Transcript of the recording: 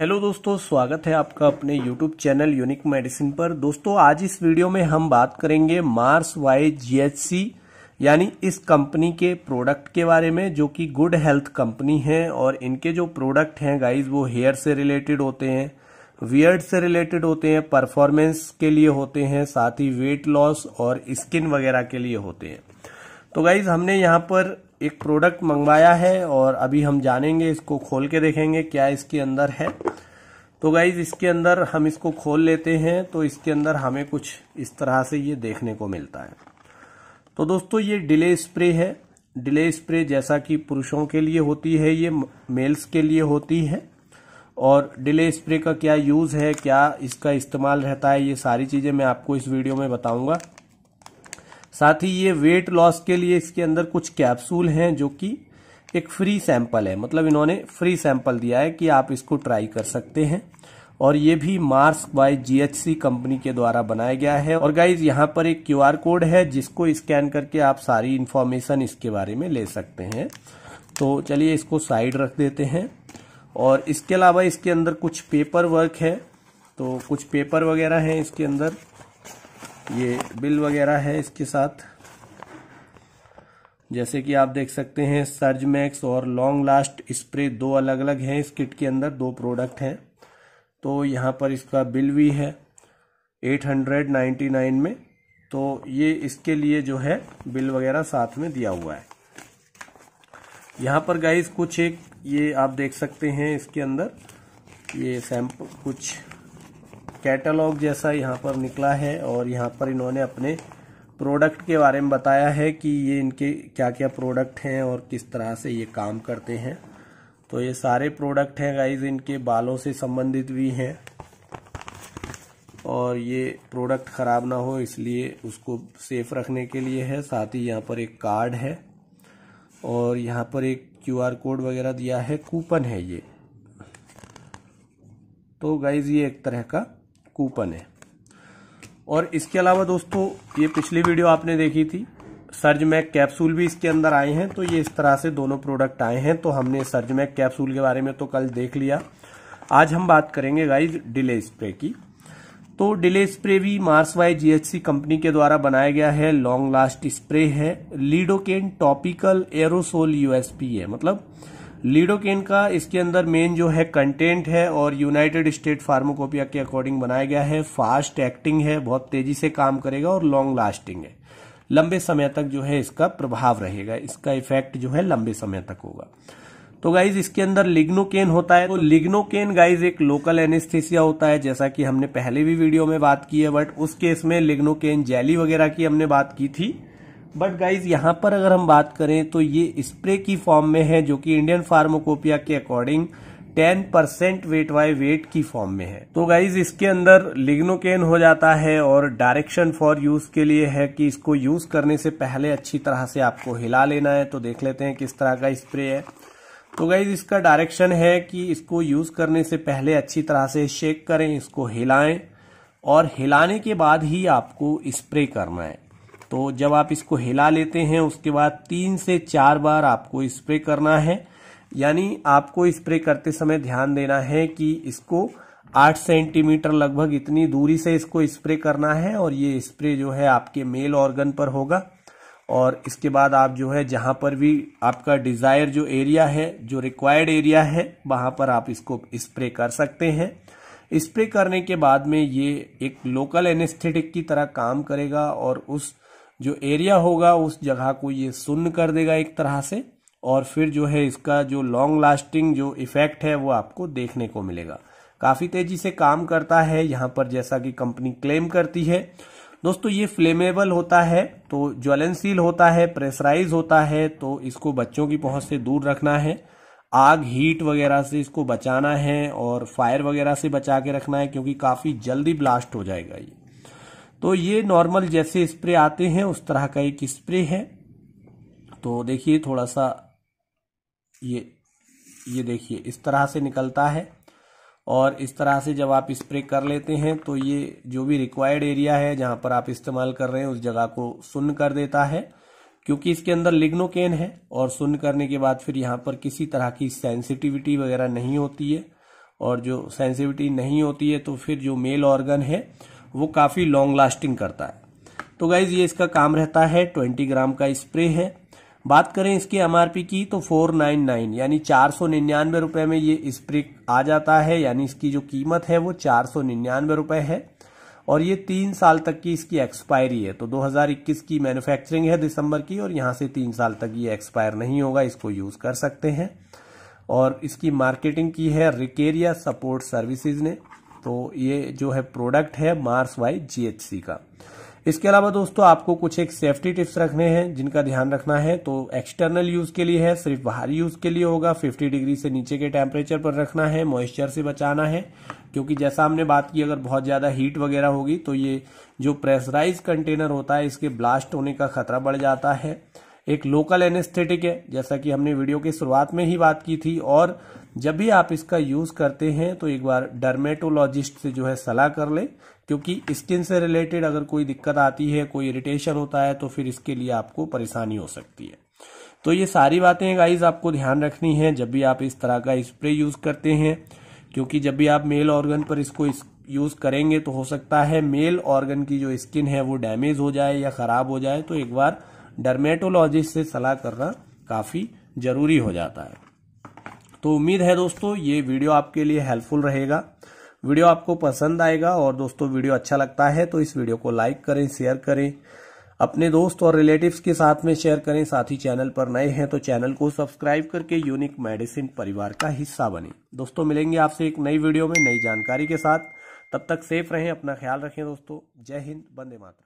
hello दोस्तों स्वागत है आपका अपने यूट्यूब चैनल यूनिक मेडिसिन पर दोस्तों आज इस वीडियो में हम बात करेंगे मार्स वाई जीएचसी यानी इस कंपनी के प्रोडक्ट के बारे में जो कि गुड हेल्थ कंपनी है और इनके जो प्रोडक्ट हैं गाइस वो हेयर से रिलेटेड होते हैं वियर्ड से रिलेटेड होते हैं परफॉर्मेंस के लिए होते हैं साथ ही वेट लॉस और स्किन वगैरह के लिए होते हैं तो गाइज हमने यहाँ पर एक प्रोडक्ट मंगवाया है और अभी हम जानेंगे इसको खोल के देखेंगे क्या इसके अंदर है तो गाइज इसके अंदर हम इसको खोल लेते हैं तो इसके अंदर हमें कुछ इस तरह से ये देखने को मिलता है तो दोस्तों ये डिले स्प्रे है डिले स्प्रे जैसा कि पुरुषों के लिए होती है ये मेल्स के लिए होती है और डिले स्प्रे का क्या यूज़ है क्या इसका इस्तेमाल रहता है ये सारी चीज़ें मैं आपको इस वीडियो में बताऊंगा साथ ही ये वेट लॉस के लिए इसके अंदर कुछ कैप्सूल हैं जो कि एक फ्री सैंपल है मतलब इन्होंने फ्री सैंपल दिया है कि आप इसको ट्राई कर सकते हैं और ये भी मार्स बाय जीएचसी कंपनी के द्वारा बनाया गया है और गाइज यहाँ पर एक क्यूआर कोड है जिसको स्कैन करके आप सारी इन्फॉर्मेशन इसके बारे में ले सकते हैं तो चलिए इसको साइड रख देते हैं और इसके अलावा इसके अंदर कुछ पेपर वर्क है तो कुछ पेपर वगैरह हैं इसके अंदर ये बिल वगैरह है इसके साथ जैसे कि आप देख सकते हैं सर्ज मैक्स और लॉन्ग लास्ट स्प्रे दो अलग अलग हैं इस किट के अंदर दो प्रोडक्ट हैं तो यहाँ पर इसका बिल भी है एट हंड्रेड नाइन में तो ये इसके लिए जो है बिल वगैरह साथ में दिया हुआ है यहाँ पर गाइस कुछ एक ये आप देख सकते हैं इसके अंदर ये सैम्पल कुछ कैटलॉग जैसा यहाँ पर निकला है और यहाँ पर इन्होंने अपने प्रोडक्ट के बारे में बताया है कि ये इनके क्या क्या प्रोडक्ट हैं और किस तरह से ये काम करते हैं तो ये सारे प्रोडक्ट हैं गाइज इनके बालों से संबंधित भी हैं और ये प्रोडक्ट ख़राब ना हो इसलिए उसको सेफ रखने के लिए है साथ ही यहाँ पर एक कार्ड है और यहाँ पर एक क्यूआर कोड वगैरह दिया है कूपन है ये तो गाइज ये एक तरह का कूपन है और इसके अलावा दोस्तों ये पिछली वीडियो आपने देखी थी सर्ज मैक कैप्सूल भी इसके अंदर आए हैं तो ये इस तरह से दोनों प्रोडक्ट आए हैं तो हमने सर्ज मैक कैप्सूल के बारे में तो कल देख लिया आज हम बात करेंगे गाइज डिले स्प्रे की तो डिले स्प्रे भी मार्स वाई जीएचसी कंपनी के द्वारा बनाया गया है लॉन्ग लास्ट स्प्रे है लीडोकेन टॉपिकल एरोसोल यूएसपी है मतलब लीडोकेन का इसके अंदर मेन जो है कंटेंट है और यूनाइटेड स्टेट फार्मोकोपिया के अकॉर्डिंग बनाया गया है फास्ट एक्टिंग है बहुत तेजी से काम करेगा और लॉन्ग लास्टिंग है लंबे समय तक जो है इसका प्रभाव रहेगा इसका इफेक्ट जो है लंबे समय तक होगा तो गाइज इसके अंदर लिग्नोकेन होता है तो लिग्नोकेन गाइज एक लोकल एनेस्थेसिया होता है जैसा कि हमने पहले भी वीडियो में बात की है बट उस केस में लिग्नोकेन जेली वगैरह की हमने बात की थी बट गाइज यहाँ पर अगर हम बात करें तो ये स्प्रे की फॉर्म में है जो कि इंडियन फार्मोकोपिया के according 10 percent weight by weight की फॉर्म में है तो गाइज इसके अंदर लिग्नोकेन हो जाता है और डायरेक्शन फॉर यूज के लिए है कि इसको यूज करने से पहले अच्छी तरह से आपको हिला लेना है तो देख लेते हैं किस तरह का स्प्रे है तो गाइज इसका डायरेक्शन है कि इसको यूज करने से पहले अच्छी तरह से शेक करें इसको हिलाएं और हिलाने के बाद ही आपको स्प्रे करना है तो जब आप इसको हिला लेते हैं उसके बाद तीन से चार बार आपको स्प्रे करना है यानी आपको स्प्रे करते समय ध्यान देना है कि इसको आठ सेंटीमीटर लगभग इतनी दूरी से इसको स्प्रे करना है और ये स्प्रे जो है आपके मेल ऑर्गन पर होगा और इसके बाद आप जो है जहां पर भी आपका डिज़ायर जो एरिया है जो रिक्वायर्ड एरिया है वहां पर आप इसको स्प्रे कर सकते हैं स्प्रे करने के बाद में ये एक लोकल एनेस्थेटिक की तरह काम करेगा और उस जो एरिया होगा उस जगह को ये सुन्न कर देगा एक तरह से और फिर जो है इसका जो लॉन्ग लास्टिंग जो इफेक्ट है वो आपको देखने को मिलेगा काफ़ी तेजी से काम करता है यहाँ पर जैसा कि कंपनी क्लेम करती है दोस्तों ये फ्लेमेबल होता है तो ज्वलनशील होता है प्रेशराइज होता है तो इसको बच्चों की पहुंच से दूर रखना है आग हीट वगैरह से इसको बचाना है और फायर वगैरह से बचा के रखना है क्योंकि काफ़ी जल्दी ब्लास्ट हो जाएगा ये तो ये नॉर्मल जैसे स्प्रे आते हैं उस तरह का एक स्प्रे है तो देखिए थोड़ा सा ये ये देखिए इस तरह से निकलता है और इस तरह से जब आप स्प्रे कर लेते हैं तो ये जो भी रिक्वायर्ड एरिया है जहां पर आप इस्तेमाल कर रहे हैं उस जगह को सुन्न कर देता है क्योंकि इसके अंदर लिग्नोकेन है और सुन्न करने के बाद फिर यहाँ पर किसी तरह की सेंसिटिविटी वगैरह नहीं होती है और जो सेंसिटिविटी नहीं होती है तो फिर जो मेल ऑर्गन है वो काफ़ी लॉन्ग लास्टिंग करता है तो गाइज ये इसका काम रहता है ट्वेंटी ग्राम का स्प्रे है बात करें इसकी एमआरपी की तो फोर नाइन नाइन यानी चार सौ निन्यानवे रुपये में ये स्प्रे आ जाता है यानी इसकी जो कीमत है वो चार सौ निन्यानवे रुपये है और ये तीन साल तक की इसकी एक्सपायरी है तो 2021 की मैन्युफैक्चरिंग है दिसंबर की और यहाँ से तीन साल तक ये एक्सपायर नहीं होगा इसको यूज़ कर सकते हैं और इसकी मार्केटिंग की है रिकेरिया सपोर्ट सर्विसेज ने तो ये जो है प्रोडक्ट है मार्स वाई जीएचसी का इसके अलावा दोस्तों आपको कुछ एक सेफ्टी टिप्स रखने हैं जिनका ध्यान रखना है तो एक्सटर्नल यूज के लिए है सिर्फ बाहरी यूज के लिए होगा 50 डिग्री से नीचे के टेम्परेचर पर रखना है मॉइस्चर से बचाना है क्योंकि जैसा हमने बात की अगर बहुत ज्यादा हीट वगैरह होगी तो ये जो प्रेसराइज कंटेनर होता है इसके ब्लास्ट होने का खतरा बढ़ जाता है एक लोकल एनेस्थेटिक है जैसा कि हमने वीडियो की शुरुआत में ही बात की थी और जब भी आप इसका यूज करते हैं तो एक बार डर्मेटोलॉजिस्ट से जो है सलाह कर ले क्योंकि स्किन से रिलेटेड अगर कोई दिक्कत आती है कोई इरिटेशन होता है तो फिर इसके लिए आपको परेशानी हो सकती है तो ये सारी बातें गाइज आपको ध्यान रखनी है जब भी आप इस तरह का स्प्रे यूज करते हैं क्योंकि जब भी आप मेल ऑर्गन पर इसको यूज करेंगे तो हो सकता है मेल ऑर्गन की जो स्किन है वो डैमेज हो जाए या खराब हो जाए तो एक बार डर्मेटोलॉजिस्ट से सलाह करना काफ़ी ज़रूरी हो जाता है तो उम्मीद है दोस्तों ये वीडियो आपके लिए हेल्पफुल रहेगा वीडियो आपको पसंद आएगा और दोस्तों वीडियो अच्छा लगता है तो इस वीडियो को लाइक करें शेयर करें अपने दोस्त और रिलेटिव्स के साथ में शेयर करें साथ ही चैनल पर नए हैं तो चैनल को सब्सक्राइब करके यूनिक मेडिसिन परिवार का हिस्सा बने दोस्तों मिलेंगे आपसे एक नई वीडियो में नई जानकारी के साथ तब तक सेफ रहें अपना ख्याल रखें दोस्तों जय हिंद बंदे मातरम